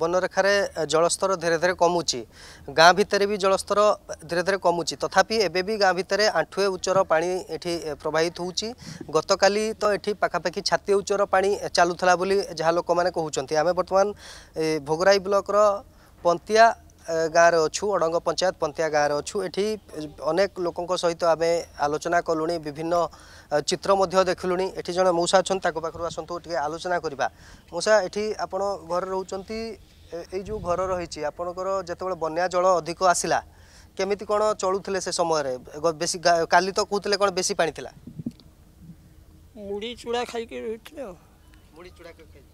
বনরেখারে জলস্তর ধীরে ধীরে কমুচি গাঁ ভিতরে বি জলস্তর ধীরে ধীরে কমুচি তথাপি এবে বি গাঁ ভিতরে আঁঠুয়ে উচ্চর পা এটি প্রবাহিত হচ্ছে গতকালি তো এটি পাখাপাখি ছাতি উচ্চর পা চালুলা বলে যা লোক মানে কুমার আমি বর্তমান ভোগরাই ব্লকর পন্তিয়া ଗାଁରେ ଅଛୁ ଅଡ଼ଙ୍ଗ ପଞ୍ଚାୟତ ପନ୍ତିଆ ଗାଁରେ ଅଛୁ ଏଠି ଅନେକ ଲୋକଙ୍କ ସହିତ ଆମେ ଆଲୋଚନା କଲୁଣି ବିଭିନ୍ନ ଚିତ୍ର ମଧ୍ୟ ଦେଖିଲୁଣି ଏଠି ଜଣେ ମଉସା ଅଛନ୍ତି ତାଙ୍କ ପାଖରୁ ଆସନ୍ତୁ ଟିକେ ଆଲୋଚନା କରିବା ମଉସା ଏଠି ଆପଣ ଘରେ ରହୁଛନ୍ତି ଏଇ ଯେଉଁ ଘର ରହିଛି ଆପଣଙ୍କର ଯେତେବେଳେ ବନ୍ୟା ଜଳ ଅଧିକ ଆସିଲା କେମିତି କ'ଣ ଚଳୁଥିଲେ ସେ ସମୟରେ ବେଶୀ କାଲି ତ କହୁଥିଲେ କ'ଣ ବେଶୀ ପାଣି ଥିଲା ମୁଢ଼ି ଚୁଡ଼ା ଖାଇକି ରହୁଥିଲେ ଆଉ ମୁଢ଼ି ଚୁଡ଼ା ଖାଇକି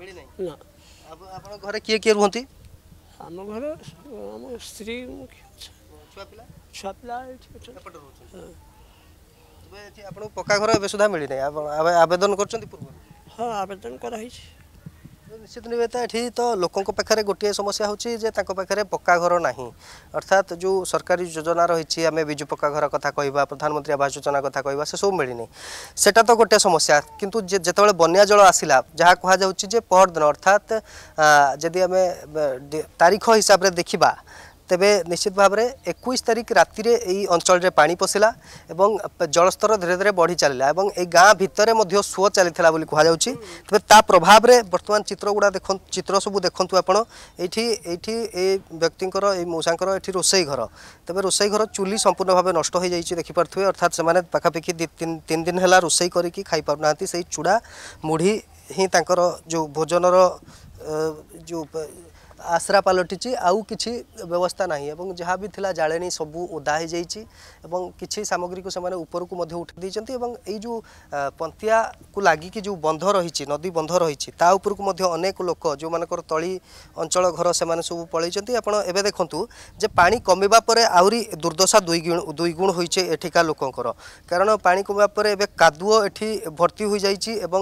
ମିଳିନାହିଁ ନା ଆପଣ ଘରେ କିଏ କିଏ ରୁହନ୍ତି ଆମ ଘରେ ଆମ ସ୍ତ୍ରୀ ଛୁଆ ପିଲା ଛୁଆ ପିଲା ଆପଣଙ୍କୁ ପକ୍କା ଘର ଏବେ ସୁଦ୍ଧା ମିଳିନାହିଁ ଆପଣ ଆବେଦନ କରିଛନ୍ତି ପୂର୍ବରୁ ହଁ ଆବେଦନ କରାହେଇଛି ନିଶ୍ଚିତ ନିବେଦିତା ଏଠି ତ ଲୋକଙ୍କ ପାଖରେ ଗୋଟିଏ ସମସ୍ୟା ହେଉଛି ଯେ ତାଙ୍କ ପାଖରେ ପକ୍କା ଘର ନାହିଁ ଅର୍ଥାତ୍ ଯେଉଁ ସରକାରୀ ଯୋଜନା ରହିଛି ଆମେ ବିଜୁ ପକ୍କା ଘର କଥା କହିବା ପ୍ରଧାନମନ୍ତ୍ରୀ ଆବାସ ଯୋଜନା କଥା କହିବା ସେସବୁ ମିଳିନି ସେଟା ତ ଗୋଟିଏ ସମସ୍ୟା କିନ୍ତୁ ଯେତେବେଳେ ବନ୍ୟା ଜଳ ଆସିଲା ଯାହା କୁହାଯାଉଛି ଯେ ପହରଦିନ ଅର୍ଥାତ୍ ଯଦି ଆମେ ତାରିଖ ହିସାବରେ ଦେଖିବା ତେବେ ନିଶ୍ଚିତ ଭାବରେ ଏକୋଇଶ ତାରିଖ ରାତିରେ ଏହି ଅଞ୍ଚଳରେ ପାଣି ପଶିଲା ଏବଂ ଜଳସ୍ତର ଧୀରେ ଧୀରେ ବଢ଼ି ଚାଲିଲା ଏବଂ ଏହି ଗାଁ ଭିତରେ ମଧ୍ୟ ସୁଅ ଚାଲିଥିଲା ବୋଲି କୁହାଯାଉଛି ତେବେ ତା ପ୍ରଭାବରେ ବର୍ତ୍ତମାନ ଚିତ୍ରଗୁଡ଼ା ଦେଖ ଚିତ୍ର ସବୁ ଦେଖନ୍ତୁ ଆପଣ ଏଇଠି ଏଇଠି ଏ ବ୍ୟକ୍ତିଙ୍କର ଏଇ ମଉସାଙ୍କର ଏଠି ରୋଷେଇ ଘର ତେବେ ରୋଷେଇ ଘର ଚୁଲି ସମ୍ପୂର୍ଣ୍ଣ ଭାବେ ନଷ୍ଟ ହୋଇଯାଇଛି ଦେଖିପାରୁଥିବେ ଅର୍ଥାତ୍ ସେମାନେ ପାଖାପାଖି ତିନି ଦିନ ହେଲା ରୋଷେଇ କରିକି ଖାଇପାରୁନାହାନ୍ତି ସେଇ ଚୁଡ଼ା ମୁଢ଼ି ହିଁ ତାଙ୍କର ଯେଉଁ ଭୋଜନର ଯେଉଁ ଆଶ୍ରା ପାଲଟିଛି ଆଉ କିଛି ବ୍ୟବସ୍ଥା ନାହିଁ ଏବଂ ଯାହା ବି ଥିଲା ଜାଳେଣୀ ସବୁ ଓଦା ହୋଇଯାଇଛି ଏବଂ କିଛି ସାମଗ୍ରୀକୁ ସେମାନେ ଉପରକୁ ମଧ୍ୟ ଉଠାଇ ଦେଇଛନ୍ତି ଏବଂ ଏଇ ଯେଉଁ ପନ୍ତିଆକୁ ଲାଗିକି ଯେଉଁ ବନ୍ଧ ରହିଛି ନଦୀ ବନ୍ଧ ରହିଛି ତା ଉପରକୁ ମଧ୍ୟ ଅନେକ ଲୋକ ଯେଉଁମାନଙ୍କର ତଳି ଅଞ୍ଚଳ ଘର ସେମାନେ ସବୁ ପଳାଇଛନ୍ତି ଆପଣ ଏବେ ଦେଖନ୍ତୁ ଯେ ପାଣି କମିବା ପରେ ଆହୁରି ଦୁର୍ଦ୍ଦଶା ଦୁଇ ଦୁଇ ଗୁଣ ହୋଇଛେ ଏଠିକା ଲୋକଙ୍କର କାରଣ ପାଣି କମିବା ପରେ ଏବେ କାଦୁଅ ଏଠି ଭର୍ତ୍ତି ହୋଇଯାଇଛି ଏବଂ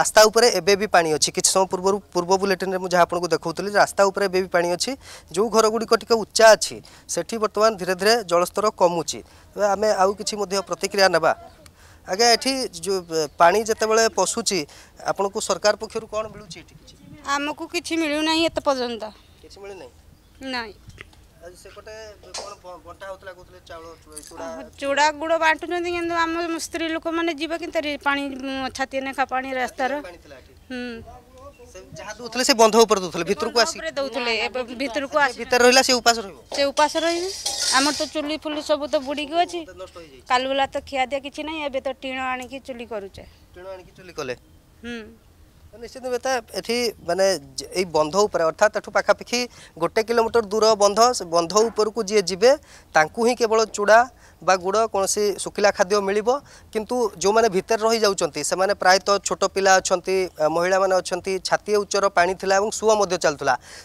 ରାସ୍ତା ଉପରେ ଏବେ ବି ପାଣି ଅଛି କିଛି ସମୟ ପୂର୍ବରୁ ପୂର୍ବ ବୁଲେଟିନ୍ରେ ମୁଁ ଯାହା ଆପଣଙ୍କୁ ଦେଖାଉଥିଲି রাস্তা উপরে এবে বি পানি অছি যে ঘরগুড়ি টিকে উচ্চা আছে সেটি বর্তমান ধীরে ধীরে জলস্তর কমুচি তবে আমি আউ কিছু প্রতিক্রিয়া নেবা আজ্ঞা এটি পানি যেতবে পশুচি আপনার সরকার পক্ষ কম মিলুচি এটি কিছু আমি কিছু মিলু না এত পর্যন্ত কিছু মিলু না না ଚୁଡ଼ା ଗୁଡ଼ ବାଣ୍ଟୁଛନ୍ତି କିନ୍ତୁ ଆମ ସ୍ତ୍ରୀ ଲୋକମାନେ ଯିବେ କେମିତି ପାଣି ଛାତି ନେଖା ପାଣି ରାସ୍ତାର ହୁଁ ଯାହା ଦେଉଥିଲେ ସେ ବନ୍ଧ ଉପରେ ଦେଉଥିଲେ ଭିତରକୁ ଆସି ଦେଉଥିଲେ ଭିତରକୁ ଆସି ଭିତରେ ରହିଲା ସେ ଉପାସ ରହିବ ସେ ଉପାସ ରହିବେ ଆମର ତ ଚୁଲି ଫୁଲି ସବୁ ତ ବୁଡ଼ିକି ଅଛି କାଲବୁଲା ତ ଖିଆଦିଆ କିଛି ନାହିଁ ଏବେ ତ ଟିଣ ଆଣିକି ଚୁଲି କରୁଛେ ଟିଣ ଆଣିକି ଚୁଲି କଲେ ହୁଁ নিশ্চিত ଏଠି ମାନେ ଏଇ ବନ୍ଧ ଉପରେ ଅର୍ଥାତ୍ অর্থাৎ ପାଖାପାଖି ଗୋଟେ କିଲୋମିଟର ଦୂର ବନ୍ଧ ସେ ବନ୍ଧ ଉପରକୁ ଯିଏ ଯିବେ ତାଙ୍କୁ ହିଁ କେବଳ চূড়া বা গুড় কৌশি শুকিলা খাদ্য মিলব কিন্তু যে ভিতরে রহি যাচ্ছেন সে প্রায়ত ছোট পিলা অনেক মহিলা মানে অনেক ছাতি উচ্চর পা এবং সুয় চালু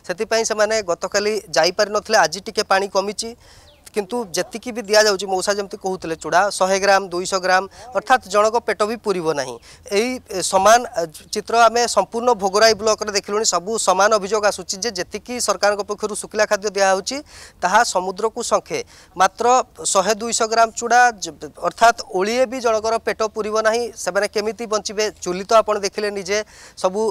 সেপাই সে গতকাল যাইপারি নজি টিকি পা কমিছে କିନ୍ତୁ ଯେତିକି ବି ଦିଆଯାଉଛି ମଉସା ଯେମିତି କହୁଥିଲେ ଚୁଡ଼ା ଶହେ ଗ୍ରାମ ଦୁଇଶହ ଗ୍ରାମ ଅର୍ଥାତ୍ ଜଣକ ପେଟ ବି ପୁରିବ ନାହିଁ ଏଇ ସମାନ ଚିତ୍ର ଆମେ ସମ୍ପୂର୍ଣ୍ଣ ଭୋଗରାଇ ବ୍ଲକରେ ଦେଖିଲୁଣି ସବୁ ସମାନ ଅଭିଯୋଗ ଆସୁଛି ଯେ ଯେତିକି ସରକାରଙ୍କ ପକ୍ଷରୁ ଶୁଖିଲା ଖାଦ୍ୟ ଦିଆହେଉଛି ତାହା ସମୁଦ୍ରକୁ ସଂଖେ ମାତ୍ର ଶହେ ଦୁଇଶହ ଗ୍ରାମ ଚୁଡ଼ା ଅର୍ଥାତ୍ ଓଳିଏ ବି ଜଣଙ୍କର ପେଟ ପୁରିବ ନାହିଁ ସେମାନେ କେମିତି ବଞ୍ଚିବେ ଚୁଲି ତ ଆପଣ ଦେଖିଲେ ନିଜେ ସବୁ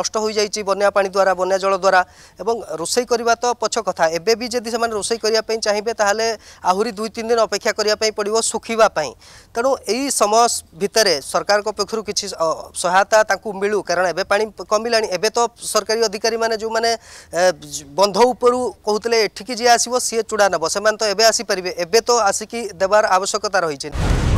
ନଷ୍ଟ ହୋଇଯାଇଛି ବନ୍ୟା ପାଣି ଦ୍ୱାରା ବନ୍ୟା ଜଳ ଦ୍ୱାରା ଏବଂ ରୋଷେଇ କରିବା ତ ପଛ କଥା ଏବେ ବି ଯଦି ସେମାନେ ରୋଷେଇ କରିବା ପାଇଁ ଚାହିଁବେ ତାହା ତାହେଲେ ଆହୁରି ଦୁଇ ତିନି ଦିନ ଅପେକ୍ଷା କରିବା ପାଇଁ ପଡ଼ିବ ଶୁଖିବା ପାଇଁ ତେଣୁ ଏଇ ସମୟ ଭିତରେ ସରକାରଙ୍କ ପକ୍ଷରୁ କିଛି ସହାୟତା ତାଙ୍କୁ ମିଳୁ କାରଣ ଏବେ ପାଣି କମିଲାଣି ଏବେ ତ ସରକାରୀ ଅଧିକାରୀମାନେ ଯେଉଁମାନେ ବନ୍ଧ ଉପରୁ କହୁଥିଲେ ଏଠିକି ଯିଏ ଆସିବ ସିଏ ଚୂଡ଼ା ନେବ ସେମାନେ ତ ଏବେ ଆସିପାରିବେ ଏବେ ତ ଆସିକି ଦେବାର ଆବଶ୍ୟକତା ରହିଛି